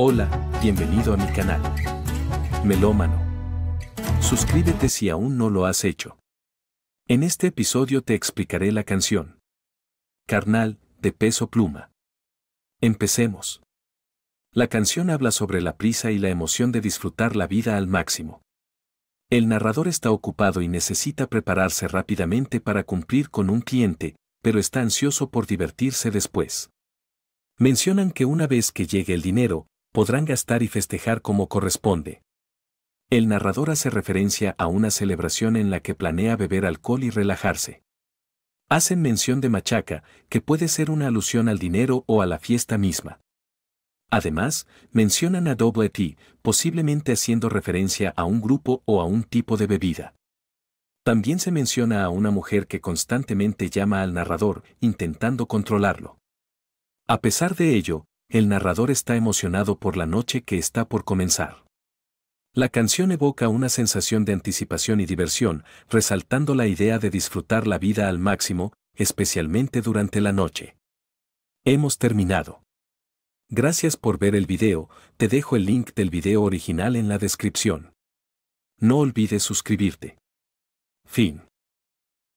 Hola, bienvenido a mi canal. Melómano. Suscríbete si aún no lo has hecho. En este episodio te explicaré la canción. Carnal, de peso pluma. Empecemos. La canción habla sobre la prisa y la emoción de disfrutar la vida al máximo. El narrador está ocupado y necesita prepararse rápidamente para cumplir con un cliente, pero está ansioso por divertirse después. Mencionan que una vez que llegue el dinero, podrán gastar y festejar como corresponde. El narrador hace referencia a una celebración en la que planea beber alcohol y relajarse. Hacen mención de machaca, que puede ser una alusión al dinero o a la fiesta misma. Además, mencionan a doble T, posiblemente haciendo referencia a un grupo o a un tipo de bebida. También se menciona a una mujer que constantemente llama al narrador, intentando controlarlo. A pesar de ello, el narrador está emocionado por la noche que está por comenzar. La canción evoca una sensación de anticipación y diversión, resaltando la idea de disfrutar la vida al máximo, especialmente durante la noche. Hemos terminado. Gracias por ver el video, te dejo el link del video original en la descripción. No olvides suscribirte. Fin.